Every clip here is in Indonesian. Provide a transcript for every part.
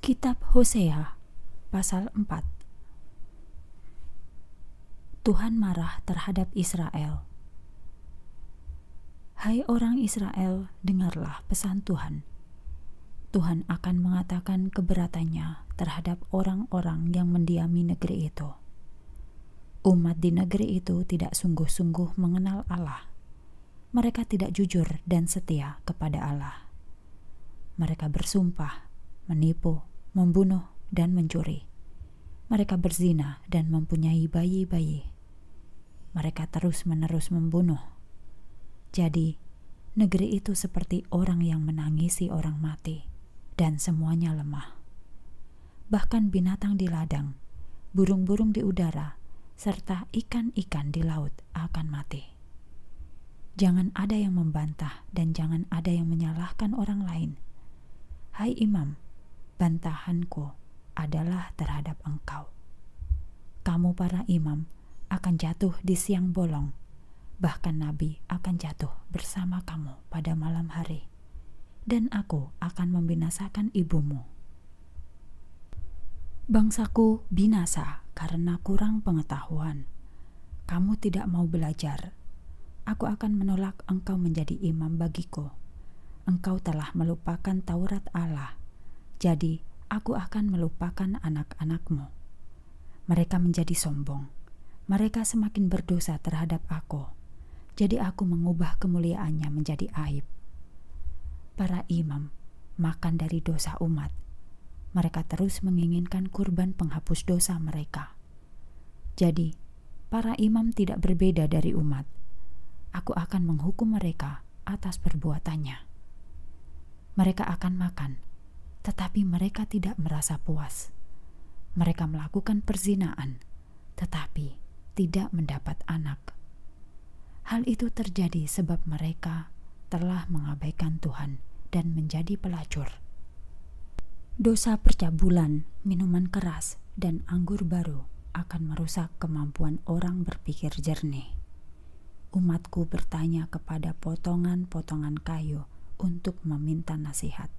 Kitab Hosea pasal 4 Tuhan marah terhadap Israel Hai orang Israel, dengarlah pesan Tuhan. Tuhan akan mengatakan keberatannya terhadap orang-orang yang mendiami negeri itu. Umat di negeri itu tidak sungguh-sungguh mengenal Allah. Mereka tidak jujur dan setia kepada Allah. Mereka bersumpah, menipu, membunuh, dan mencuri. Mereka berzina dan mempunyai bayi-bayi. Mereka terus-menerus membunuh. Jadi, negeri itu seperti orang yang menangisi orang mati, dan semuanya lemah. Bahkan binatang di ladang, burung-burung di udara, serta ikan-ikan di laut akan mati. Jangan ada yang membantah dan jangan ada yang menyalahkan orang lain. Hai imam, bantahanku adalah terhadap engkau. Kamu para imam akan jatuh di siang bolong, bahkan nabi akan jatuh bersama kamu pada malam hari, dan aku akan membinasakan ibumu. Bangsaku binasa karena kurang pengetahuan. Kamu tidak mau belajar. Aku akan menolak engkau menjadi imam bagiku. Engkau telah melupakan Taurat Allah jadi, aku akan melupakan anak-anakmu. Mereka menjadi sombong. Mereka semakin berdosa terhadap aku. Jadi aku mengubah kemuliaannya menjadi aib. Para imam makan dari dosa umat. Mereka terus menginginkan kurban penghapus dosa mereka. Jadi, para imam tidak berbeda dari umat. Aku akan menghukum mereka atas perbuatannya. Mereka akan makan tetapi mereka tidak merasa puas. Mereka melakukan perzinaan, tetapi tidak mendapat anak. Hal itu terjadi sebab mereka telah mengabaikan Tuhan dan menjadi pelacur. Dosa percabulan, minuman keras, dan anggur baru akan merusak kemampuan orang berpikir jernih. Umatku bertanya kepada potongan-potongan kayu untuk meminta nasihat.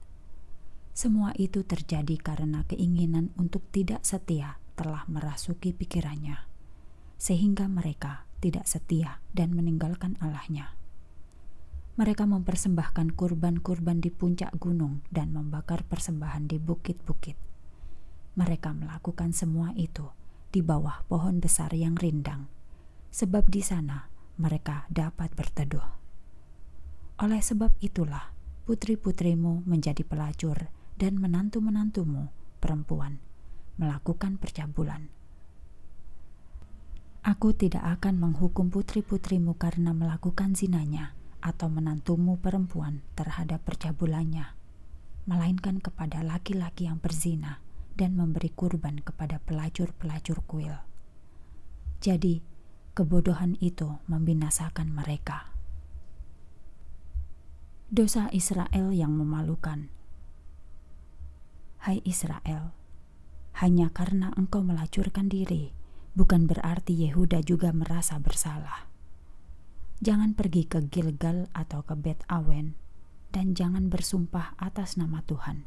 Semua itu terjadi karena keinginan untuk tidak setia telah merasuki pikirannya, sehingga mereka tidak setia dan meninggalkan Allahnya. Mereka mempersembahkan kurban-kurban di puncak gunung dan membakar persembahan di bukit-bukit. Mereka melakukan semua itu di bawah pohon besar yang rindang, sebab di sana mereka dapat berteduh. Oleh sebab itulah, putri-putrimu menjadi pelacur dan menantu-menantumu, perempuan, melakukan percabulan. Aku tidak akan menghukum putri-putrimu karena melakukan zinanya atau menantumu perempuan terhadap percabulannya, melainkan kepada laki-laki yang berzina dan memberi kurban kepada pelacur-pelacur kuil. Jadi, kebodohan itu membinasakan mereka. Dosa Israel yang memalukan Hai Israel, hanya karena engkau melacurkan diri, bukan berarti Yehuda juga merasa bersalah. Jangan pergi ke Gilgal atau ke Bet Awen, dan jangan bersumpah atas nama Tuhan.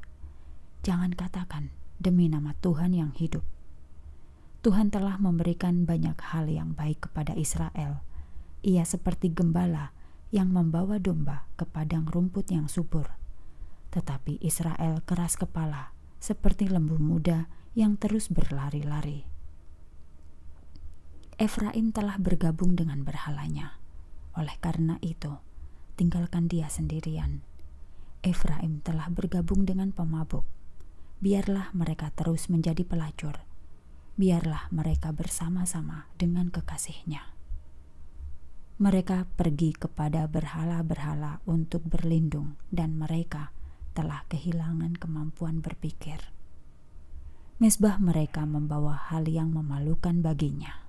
Jangan katakan demi nama Tuhan yang hidup. Tuhan telah memberikan banyak hal yang baik kepada Israel. Ia seperti gembala yang membawa domba ke padang rumput yang subur. Tetapi Israel keras kepala seperti lembu muda yang terus berlari-lari. Efraim telah bergabung dengan berhalanya. Oleh karena itu, tinggalkan dia sendirian. Efraim telah bergabung dengan pemabuk. Biarlah mereka terus menjadi pelacur. Biarlah mereka bersama-sama dengan kekasihnya. Mereka pergi kepada berhala-berhala untuk berlindung, dan mereka telah kehilangan kemampuan berpikir. Mesbah mereka membawa hal yang memalukan baginya.